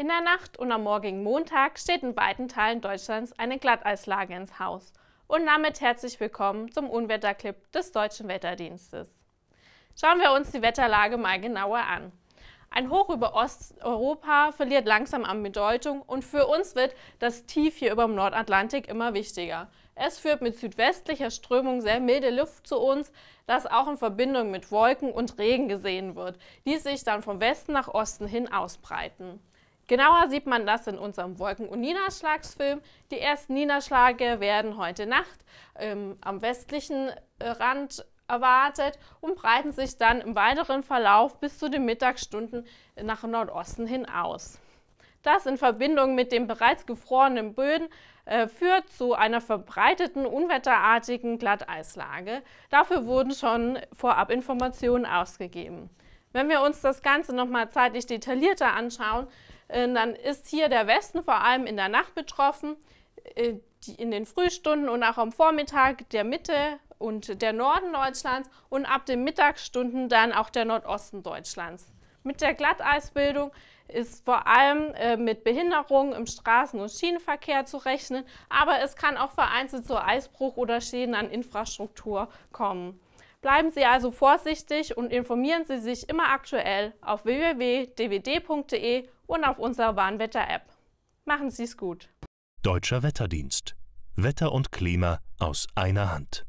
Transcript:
In der Nacht und am morgigen Montag steht in beiden Teilen Deutschlands eine Glatteislage ins Haus. Und damit herzlich willkommen zum Unwetterclip des Deutschen Wetterdienstes. Schauen wir uns die Wetterlage mal genauer an. Ein Hoch über Osteuropa verliert langsam an Bedeutung und für uns wird das Tief hier über dem Nordatlantik immer wichtiger. Es führt mit südwestlicher Strömung sehr milde Luft zu uns, das auch in Verbindung mit Wolken und Regen gesehen wird, die sich dann vom Westen nach Osten hin ausbreiten. Genauer sieht man das in unserem Wolken- und Niederschlagsfilm. Die ersten Niederschläge werden heute Nacht ähm, am westlichen äh, Rand erwartet und breiten sich dann im weiteren Verlauf bis zu den Mittagsstunden nach Nordosten hin aus. Das in Verbindung mit den bereits gefrorenen Böden äh, führt zu einer verbreiteten, unwetterartigen Glatteislage. Dafür wurden schon vorab Informationen ausgegeben. Wenn wir uns das Ganze nochmal zeitlich detaillierter anschauen, äh, dann ist hier der Westen vor allem in der Nacht betroffen, äh, in den Frühstunden und auch am Vormittag der Mitte und der Norden Deutschlands und ab den Mittagsstunden dann auch der Nordosten Deutschlands. Mit der Glatteisbildung ist vor allem äh, mit Behinderungen im Straßen- und Schienenverkehr zu rechnen, aber es kann auch vereinzelt zu Eisbruch oder Schäden an Infrastruktur kommen. Bleiben Sie also vorsichtig und informieren Sie sich immer aktuell auf www.dwd.de und auf unserer Warnwetter-App. Machen Sie es gut. Deutscher Wetterdienst. Wetter und Klima aus einer Hand.